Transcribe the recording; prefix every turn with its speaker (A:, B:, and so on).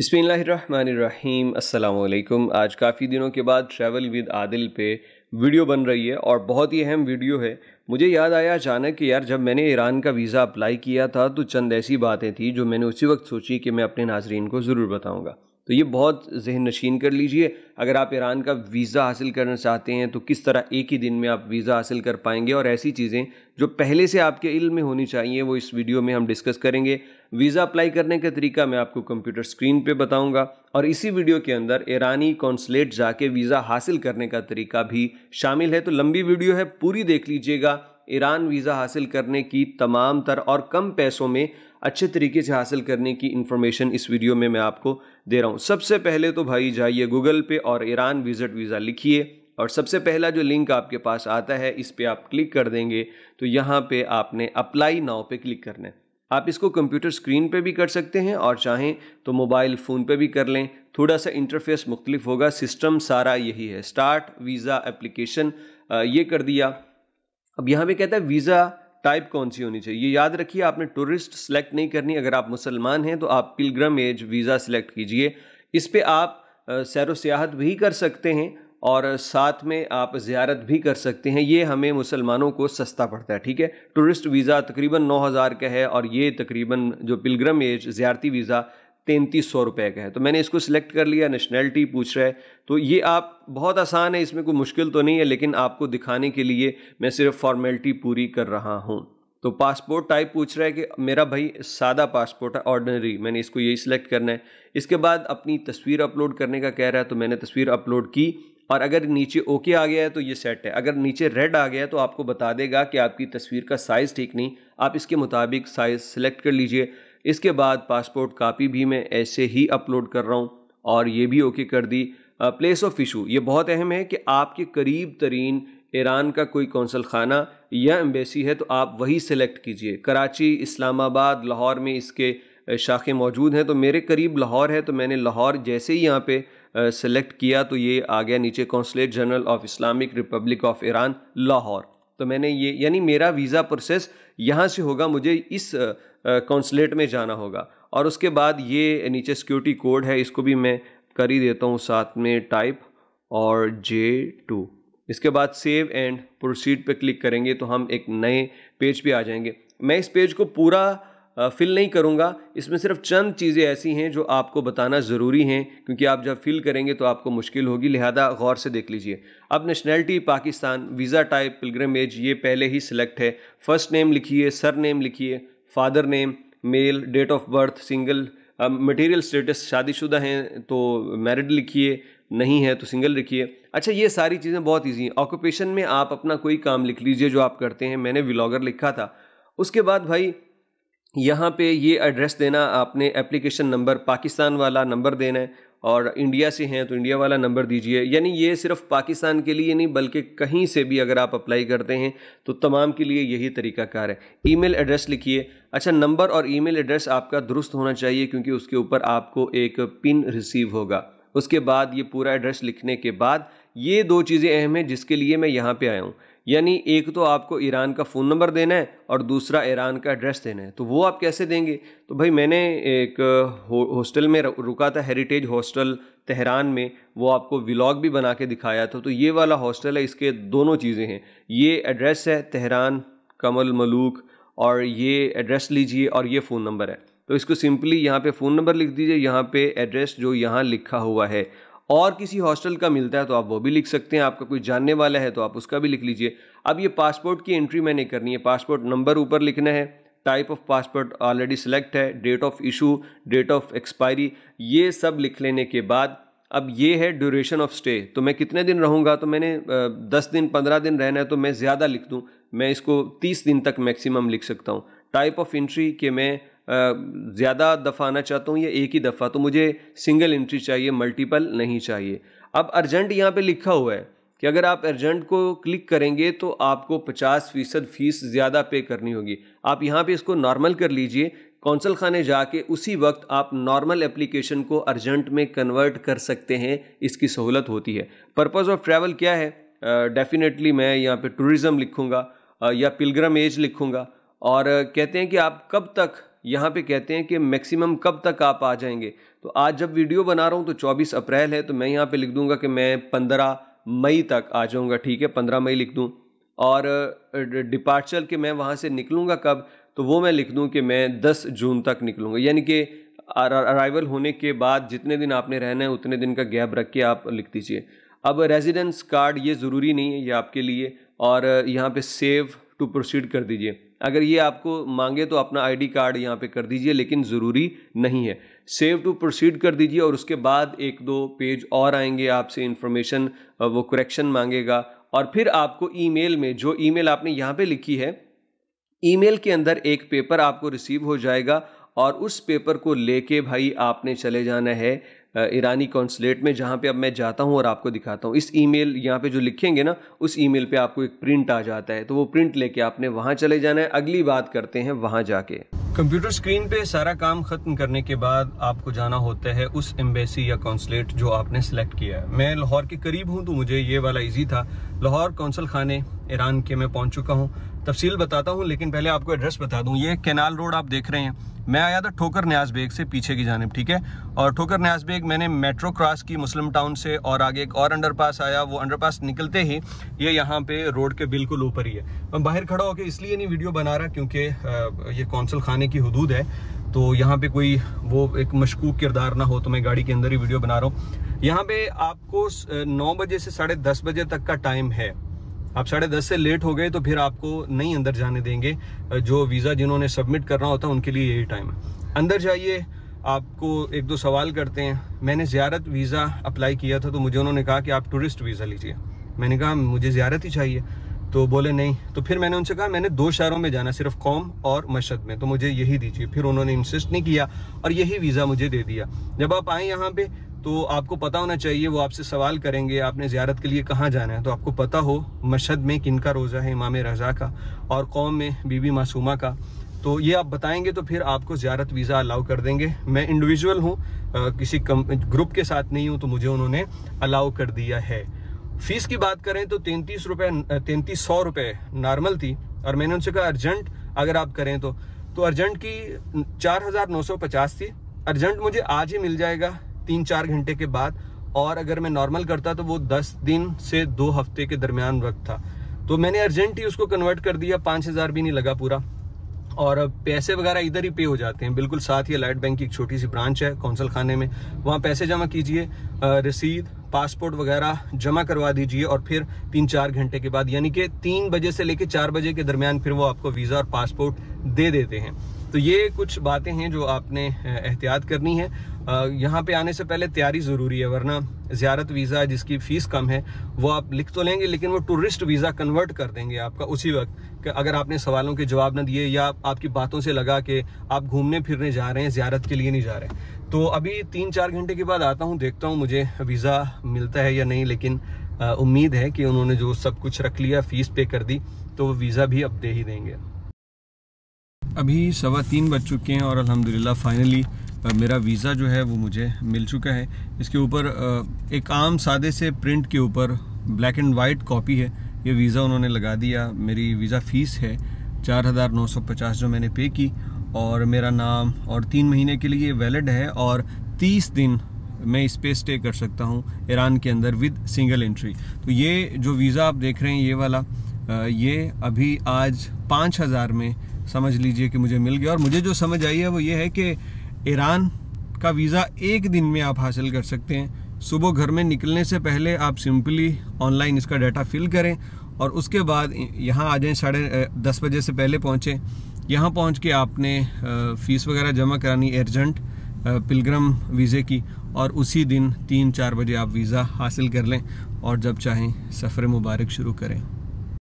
A: अस्सलाम वालेकुम आज काफ़ी दिनों के बाद ट्रैवल विद आदिल पे वीडियो बन रही है और बहुत ही अहम वीडियो है मुझे याद आया अचानक कि यार जब मैंने ईरान का वीज़ा अप्लाई किया था तो चंद ऐसी बातें थी जो मैंने उसी वक्त सोची कि मैं अपने नाजरीन को ज़रूर बताऊँगा तो ये बहुत जहन नशीन कर लीजिए अगर आप ईरान का वीज़ा हासिल करना चाहते हैं तो किस तरह एक ही दिन में आप वीज़ा हासिल कर पाएंगे और ऐसी चीज़ें जो पहले से आपके इल्म में होनी चाहिए वो इस वीडियो में हम डिस्कस करेंगे वीज़ा अप्लाई करने का तरीका मैं आपको कंप्यूटर स्क्रीन पे बताऊंगा और इसी वीडियो के अंदर ईरानी कौंसलेट जाके वीज़ा हासिल करने का तरीका भी शामिल है तो लंबी वीडियो है पूरी देख लीजिएगा ईरान वीज़ा हासिल करने की तमाम तर और कम पैसों में अच्छे तरीके से हासिल करने की इन्फॉर्मेशन इस वीडियो में मैं आपको दे रहा हूँ सबसे पहले तो भाई जाइए गूगल पे और ईरान विजिट वीज़ा लिखिए और सबसे पहला जो लिंक आपके पास आता है इस पर आप क्लिक कर देंगे तो यहाँ पे आपने अप्लाई नाव पे क्लिक करना है आप इसको कंप्यूटर स्क्रीन पे भी कर सकते हैं और चाहें तो मोबाइल फ़ोन पे भी कर लें थोड़ा सा इंटरफेस मुख्तलिफ होगा सिस्टम सारा यही है स्टार्ट वीज़ा एप्लीकेशन ये कर दिया अब यहाँ पे कहता है वीज़ा टाइप कौन सी होनी चाहिए ये याद रखिए आपने टूरिस्ट सेलेक्ट नहीं करनी अगर आप मुसलमान हैं तो आप पिलग्रम एज वीज़ा सेलेक्ट कीजिए इस पर आप सैर सियाहत भी कर सकते हैं और साथ में आप ज़्यारत भी कर सकते हैं ये हमें मुसलमानों को सस्ता पड़ता है ठीक है टूरिस्ट वीज़ा तकरीबन 9000 का है और ये तकरीबन जो पिलग्रम एज ज़्यारती वीज़ा तैंतीस सौ रुपये का है तो मैंने इसको सिलेक्ट कर लिया नेशनैलिटी पूछ रहा है तो ये आप बहुत आसान है इसमें कोई मुश्किल तो नहीं है लेकिन आपको दिखाने के लिए मैं सिर्फ फॉर्मेलिटी पूरी कर रहा हूँ तो पासपोर्ट टाइप पूछ रहा है कि मेरा भाई सादा पासपोर्ट है ऑर्डनरी मैंने इसको यही सिलेक्ट करना है इसके बाद अपनी तस्वीर अपलोड करने का कह रहा है तो मैंने तस्वीर अपलोड की और अगर नीचे ओके आ गया है तो ये सेट है अगर नीचे रेड आ गया है तो आपको बता देगा कि आपकी तस्वीर का साइज़ ठीक नहीं आप इसके मुताबिक साइज़ सेलेक्ट कर लीजिए इसके बाद पासपोर्ट कापी भी मैं ऐसे ही अपलोड कर रहा हूँ और ये भी ओके कर दी प्लेस ऑफ इशू ये बहुत अहम है कि आपके करीब तरीन ईरान का कोई कौंसल खाना या एम्बेसी है तो आप वही सेलेक्ट कीजिए कराची इस्लामाबाद लाहौर में इसके शाखें मौजूद हैं तो मेरे करीब लाहौर है तो मैंने लाहौर जैसे ही यहाँ पे सेलेक्ट किया तो ये आ गया नीचे consulate general of Islamic Republic of Iran Lahore तो मैंने ये यानी मेरा वीज़ा प्रोसेस यहाँ से होगा मुझे इस कौंसलेट में जाना होगा और उसके बाद ये नीचे सिक्योरिटी कोड है इसको भी मैं कर ही देता हूँ साथ में टाइप और जे टू इसके बाद सेव एंड प्रोसीड पे क्लिक करेंगे तो हम एक नए पेज पे आ जाएंगे मैं इस पेज को पूरा फिल नहीं करूँगा इसमें सिर्फ चंद चीज़ें ऐसी हैं जो आपको बताना ज़रूरी हैं क्योंकि आप जब फिल करेंगे तो आपको मुश्किल होगी लिहाजा गौर से देख लीजिए अब nationality Pakistan visa type pilgrimage ये पहले ही सिलेक्ट है फर्स्ट नेम लिखिए सर नेम लिखिए father name male date of birth single marital status शादीशुदा हैं तो मैरिड लिखिए नहीं है तो सिंगल लिखिए अच्छा ये सारी चीज़ें बहुत ईजी हैं ऑक्यूपेशन में आप अपना कोई काम लिख लीजिए जो आप करते हैं मैंने व्लागर लिखा था उसके बाद भाई यहाँ पे ये एड्रेस देना आपने एप्लीकेशन नंबर पाकिस्तान वाला नंबर देना है और इंडिया से हैं तो इंडिया वाला नंबर दीजिए यानी ये सिर्फ पाकिस्तान के लिए नहीं बल्कि कहीं से भी अगर आप अप्लाई करते हैं तो तमाम के लिए यही तरीकाकार है ईमेल एड्रेस लिखिए अच्छा नंबर और ईमेल एड्रेस आपका दुरुस्त होना चाहिए क्योंकि उसके ऊपर आपको एक पिन रिसीव होगा उसके बाद ये पूरा एड्रेस लिखने के बाद ये दो चीज़ें अहम हैं जिसके लिए मैं यहाँ पर आया हूँ यानी एक तो आपको ईरान का फ़ोन नंबर देना है और दूसरा ईरान का एड्रेस देना है तो वो आप कैसे देंगे तो भाई मैंने एक हो, हॉस्टल में रुका था हेरिटेज हॉस्टल तेहरान में वो आपको व्लॉग भी बना के दिखाया था तो ये वाला हॉस्टल है इसके दोनों चीज़ें हैं ये एड्रेस है तेहरान कमल मलूक और ये एड्रेस लीजिए और ये फ़ोन नंबर है तो इसको सिंपली यहाँ पे फ़ोन नंबर लिख दीजिए यहाँ पे एड्रेस जो यहाँ लिखा हुआ है और किसी हॉस्टल का मिलता है तो आप वो भी लिख सकते हैं आपका कोई जानने वाला है तो आप उसका भी लिख लीजिए अब ये पासपोर्ट की एंट्री मैंने करनी है पासपोर्ट नंबर ऊपर लिखना है type of passport already select है date of issue date of expiry ये सब लिख लेने के बाद अब ये है ड्यूरेशन ऑफ स्टे तो मैं कितने दिन रहूँगा तो मैंने दस दिन पंद्रह दिन रहना है तो मैं ज़्यादा लिख दूँ मैं इसको तीस दिन तक मैक्सिमम लिख सकता हूँ टाइप ऑफ इंट्री के मैं ज़्यादा दफ़ा आना चाहता हूँ या एक ही दफ़ा तो मुझे सिंगल एंट्री चाहिए मल्टीपल नहीं चाहिए अब अर्जेंट यहाँ पे लिखा हुआ है कि अगर आप अर्जेंट को क्लिक करेंगे तो आपको पचास फीसद फीस ज़्यादा पे करनी होगी आप यहाँ पे इसको नॉर्मल कर लीजिए कौंसल खाने जाके उसी वक्त आप नॉर्मल एप्लीकेशन को अर्जेंट में कन्वर्ट कर सकते हैं इसकी सहूलत होती है पर्पज़ ऑफ ट्रैवल क्या है डेफिनेटली uh, मैं यहाँ पर टूरिज़म लिखूँगा uh, या पिलग्रम एज लिखूँगा और कहते हैं कि आप कब तक यहाँ पे कहते हैं कि मैक्सिमम कब तक आप आ जाएंगे तो आज जब वीडियो बना रहा हूँ तो 24 अप्रैल है तो मैं यहाँ पे लिख दूंगा कि मैं 15 मई तक आ जाऊँगा ठीक है 15 मई लिख दूँ और डिपार्चर के मैं वहाँ से निकलूँगा कब तो वो मैं लिख दूँ कि मैं दस जून तक निकलूँगा यानी कि अराइवल होने के बाद जितने दिन आपने रहना है उतने दिन का गैप रख के आप लिख दीजिए अब रेजिडेंस कार्ड ये ज़रूरी नहीं है ये आपके लिए और यहाँ पे सेव टू प्रोसीड कर दीजिए अगर ये आपको मांगे तो अपना आईडी कार्ड यहाँ पे कर दीजिए लेकिन ज़रूरी नहीं है सेव टू प्रोसीड कर दीजिए और उसके बाद एक दो पेज और आएंगे आपसे इन्फॉर्मेशन वो करेक्शन मांगेगा और फिर आपको ईमेल में जो ईमेल आपने यहाँ पे लिखी है ईमेल के अंदर एक पेपर आपको रिसीव हो जाएगा और उस पेपर को लेके भाई आपने चले जाना है ईरानी कौंसलेट में जहाँ पे अब मैं जाता हूँ और आपको दिखाता हूँ इस ईमेल यहाँ पे जो लिखेंगे ना उस ईमेल पे आपको एक प्रिंट आ जाता है तो वो प्रिंट लेके आपने वहाँ चले जाना है अगली बात करते हैं वहाँ जाके कंप्यूटर स्क्रीन पे सारा काम खत्म करने के बाद आपको जाना होता है उस एम्बेसी या कौंसलेट जो आपने सेलेक्ट किया है मैं लाहौर के करीब हूँ तो मुझे ये वाला ईजी था लाहौर कौंसल खाने ईरान के मैं पहुँच चुका हूँ तफसील बताता हूँ लेकिन पहले आपको एड्रेस बता दूँ ये केनाल रोड आप देख रहे हैं मैं आया था ठोकर न्याज बेग से पीछे की जानब ठीक है और ठोकर न्याज बेग मैंने मेट्रो क्रॉस की मुस्लिम टाउन से और आगे एक और अंडरपास आया वो अंडरपास निकलते ही ये यहाँ पे रोड के बिल्कुल ऊपर ही है मैं बाहर खड़ा होकर इसलिए नहीं वीडियो बना रहा क्योंकि ये कौंसल खाने की हदूद है तो यहाँ पे कोई वो एक मशकूक किरदार ना हो तो मैं गाड़ी के अंदर ही वीडियो बना रहा हूँ यहाँ पे आपको नौ बजे से साढ़े दस बजे तक का टाइम है आप साढ़े दस से लेट हो गए तो फिर आपको नहीं अंदर जाने देंगे जो वीज़ा जिन्होंने सबमिट करना होता है उनके लिए यही टाइम है अंदर जाइए आपको एक दो सवाल करते हैं मैंने ज़्यारत वीज़ा अप्लाई किया था तो मुझे उन्होंने कहा कि आप टूरिस्ट वीज़ा लीजिए मैंने कहा मुझे ज़्यारत ही चाहिए तो बोले नहीं तो फिर मैंने उनसे कहा मैंने दो शहरों में जाना सिर्फ कौम और मशद में तो मुझे यही दीजिए फिर उन्होंने इंसिस्ट नहीं किया और यही वीज़ा मुझे दे दिया जब आप आए यहाँ पे तो आपको पता होना चाहिए वो आपसे सवाल करेंगे आपने ज्यारत के लिए कहाँ जाना है तो आपको पता हो मशहद में किन का रोज़ा है इमाम रज़ा का और कौम में बीबी मासूमा का तो ये आप बताएंगे तो फिर आपको ज्यारत वीज़ा अलाउ कर देंगे मैं इंडिविजुअल हूँ किसी कम ग्रुप के साथ नहीं हूँ तो मुझे उन्होंने अलाउ कर दिया है फीस की बात करें तो तैंतीस रुपये तैंतीस सौ रुपये नॉर्मल थी और मैंने उनसे कहा अर्जेंट अगर आप करें तो तो अर्जेंट की चार हज़ार नौ सौ पचास थी अर्जेंट मुझे आज ही मिल जाएगा तीन चार घंटे के बाद और अगर मैं नॉर्मल करता तो वो दस दिन से दो हफ्ते के दरमियान वक्त था तो मैंने अर्जेंट ही उसको कन्वर्ट कर दिया पाँच हज़ार भी नहीं लगा पूरा और पैसे वगैरह इधर ही पे हो जाते हैं बिल्कुल साथ ही अलाइट बैंक की एक छोटी सी ब्रांच है कौंसल खाने में वहाँ पैसे जमा कीजिए रसीद पासपोर्ट वगैरह जमा करवा दीजिए और फिर तीन चार घंटे के बाद यानी कि तीन बजे से लेकर चार बजे के दरमियान फिर वो आपको वीज़ा और पासपोर्ट दे देते हैं तो ये कुछ बातें हैं जो आपने एहतियात करनी है यहाँ पे आने से पहले तैयारी ज़रूरी है वरना ज़्यारत वीज़ा जिसकी फ़ीस कम है वो आप लिख तो लेंगे लेकिन वो टूरिस्ट वीज़ा कन्वर्ट कर देंगे आपका उसी वक्त कि अगर आपने सवालों के जवाब ना दिए या आपकी बातों से लगा कि आप घूमने फिरने जा रहे हैं ज़्यारत के लिए नहीं जा रहे हैं तो अभी तीन चार घंटे के बाद आता हूँ देखता हूँ मुझे वीज़ा मिलता है या नहीं लेकिन उम्मीद है कि उन्होंने जो सब कुछ रख लिया फ़ीस पे कर दी तो वो वीज़ा भी अब दे ही देंगे अभी सवा तीन बज चुके हैं और अलहमदिल्ला फाइनली मेरा वीज़ा जो है वो मुझे मिल चुका है इसके ऊपर एक आम सादे से प्रिंट के ऊपर ब्लैक एंड वाइट कॉपी है ये वीज़ा उन्होंने लगा दिया मेरी वीज़ा फ़ीस है चार हज़ार नौ सौ पचास जो मैंने पे की और मेरा नाम और तीन महीने के लिए वैलिड है और तीस दिन मैं इस पर स्टे कर सकता हूँ ईरान के अंदर विद सिंगल एंट्री तो ये जो वीज़ा आप देख रहे हैं ये वाला ये अभी आज पाँच हज़ार में समझ लीजिए कि मुझे मिल गया और मुझे जो समझ आई है वो ये है कि ईरान का वीज़ा एक दिन में आप हासिल कर सकते हैं सुबह घर में निकलने से पहले आप सिंपली ऑनलाइन इसका डाटा फिल करें और उसके बाद यहाँ आ जाएं साढ़े दस बजे से पहले पहुँचें यहाँ पहुँच के आपने फ़ीस वगैरह जमा करानी अर्जेंट पिलग्रम वीज़े की और उसी दिन तीन चार बजे आप वीज़ा हासिल कर लें और जब चाहें सफ़र मुबारक शुरू करें